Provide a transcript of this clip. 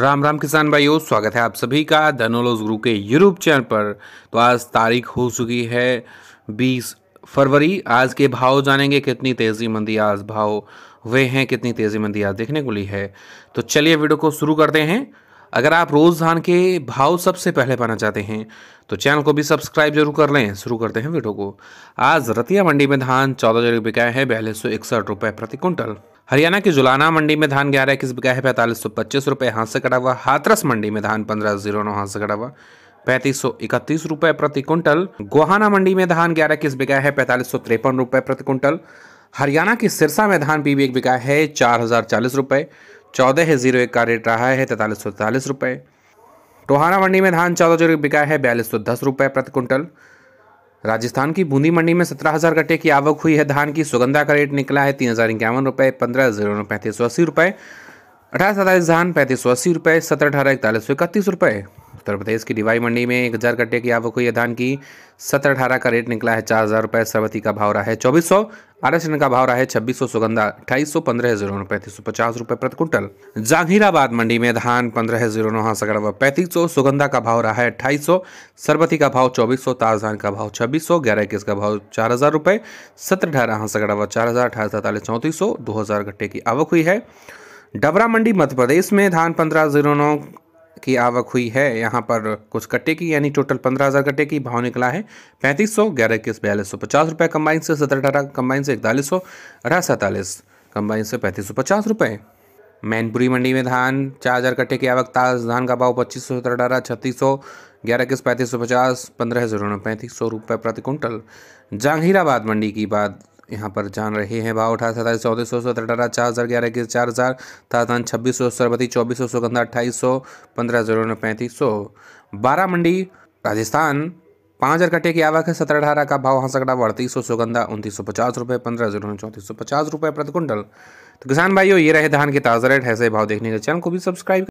राम राम किसान भाइयों स्वागत है आप सभी का धनोलोज गुरु के यूट्यूब चैनल पर तो आज तारीख हो चुकी है 20 फरवरी आज के भाव जानेंगे कितनी तेज़ी मंदी आज भाव वे हैं कितनी तेज़ी मंदी आज देखने को ली है तो चलिए वीडियो को शुरू करते हैं अगर आप रोज़ धान के भाव सबसे पहले पाना चाहते हैं तो चैनल को भी सब्सक्राइब जरूर कर लें शुरू करते हैं वीडियो को आज रतिया मंडी में धान चौदह जगह का है बयालीस सौ इकसठ रुपये प्रति क्विंटल हरियाणा के जुलाना मंडी में धान ग्यारह इक्कीस बिका है पैंतालीस सौ पच्चीस रुपये हाथ से कटा हुआ हाथरस मंडी में धान पंद्रह जीरो नौ हाथ से कटा हुआ पैंतीस सौ इकतीस रुपये प्रति क्विंटल गोहाना मंडी में धान ग्यारह इक्कीस बिका है पैंतालीस सौ तिरपन रुपये प्रति क्विंटल हरियाणा के सिरसा में धान पी एक बिका है चार हज़ार चालीस रुपये चौदह है जीरो एक का रेट रहा है तैंतालीस सौ तैतालीस रुपये टोहाना मंडी में धान चौदह जीरो बिका है बयालीस सौ दस रुपये प्रति क्विंटल राजस्थान की बूंदी मंडी में सत्रह हजार कट्टे की आवक हुई है धान की सुगंधा का रेट निकला है तीन हज़ार इक्यावन रुपये पंद्रह जीरो नौ पैंतीस सौ अस्सी रुपये अठारह सत्ताईस धान पैंतीस सौ अस्सी रुपये सत्रह अठारह इकतालीस सौ इकतीस रुपये उत्तर प्रदेश की डिवाई मंडी में एक हज़ार कट्टे की आवक हुई धान की सत्रह अठारह का रेट निकला है चार हज़ार रुपये सरवती का भाव रहा है चौबीस सौ आरक्षण का भाव रहा है छब्बीस सौ सुगंधा अट्ठाईस सौ पंद्रह जीरो नौ पैंतीस सौ पचास रुपये प्रति कुंटल जहांगीराबाद मंडी में धान पंद्रह जीरो नौ सगड़ व पैंतीस सौ सुगंधा का भाव रहा है अट्ठाईस सौ सरबती का भाव चौबीस सौ ताज धान का भाव छब्बीस सौ ग्यारह इक्कीस का भाव चार हज़ार रुपये सत्रह अठारह सगड़ा व चार हज़ार अठारह सैंतालीस चौंतीस सौ दो हज़ार कट्टे की आवक हुई है डबरा मंडी मध्य प्रदेश में धान पंद्रह जीरो नौ की आवक हुई है यहाँ पर कुछ कट्टे की यानी टोटल पंद्रह हज़ार कट्टे की भाव निकला है पैंतीस सौ ग्यारह इक्कीस बयालीस सौ पचास रुपये कम्बाइन से सत्रह अठारह कम्बाइन से इकतालीस सौ अठारह सैंतालीस कम्बाइन से पैंतीस सौ पचास रुपये मैनपुरी मंडी में धान चार हज़ार कट्टे की आवक ताज धान का भाव पच्चीस सौ सत्रह अठारह छत्तीस सौ ग्यारह इक्कीस पैंतीस सौ पचास पंद्रह जीरो पैंतीस सौ रुपये प्रति कुंटल जहांगीराबाद मंडी की बात यहाँ पर जान रहे हैं भाव अठारह सैंतालीस चौदह सौ सत्रह अठारह चार हज़ार ग्यारह इक्कीस चार हज़ार ताजदान छब्बीस सौ सरबती चौबीस सौ सुगंधा अट्ठाईस सौ पंद्रह जीरो नौ पैंतीस सौ बारह मंडी राजस्थान पाँच हज़ार कट्टे की आवक है सत्रह अठारह का भाव हाँ सकड़ा अड़तीस सौ सुगंधा उनतीस सौ पचास रुपये पंद्रह जीरो चौंतीस सौ पचास रुपये प्रति कुंटल तो किसान भाइयों ये रहे धान के ताज़ा रेट ऐसे भाव देखने के चैनल को भी सब्सक्राइब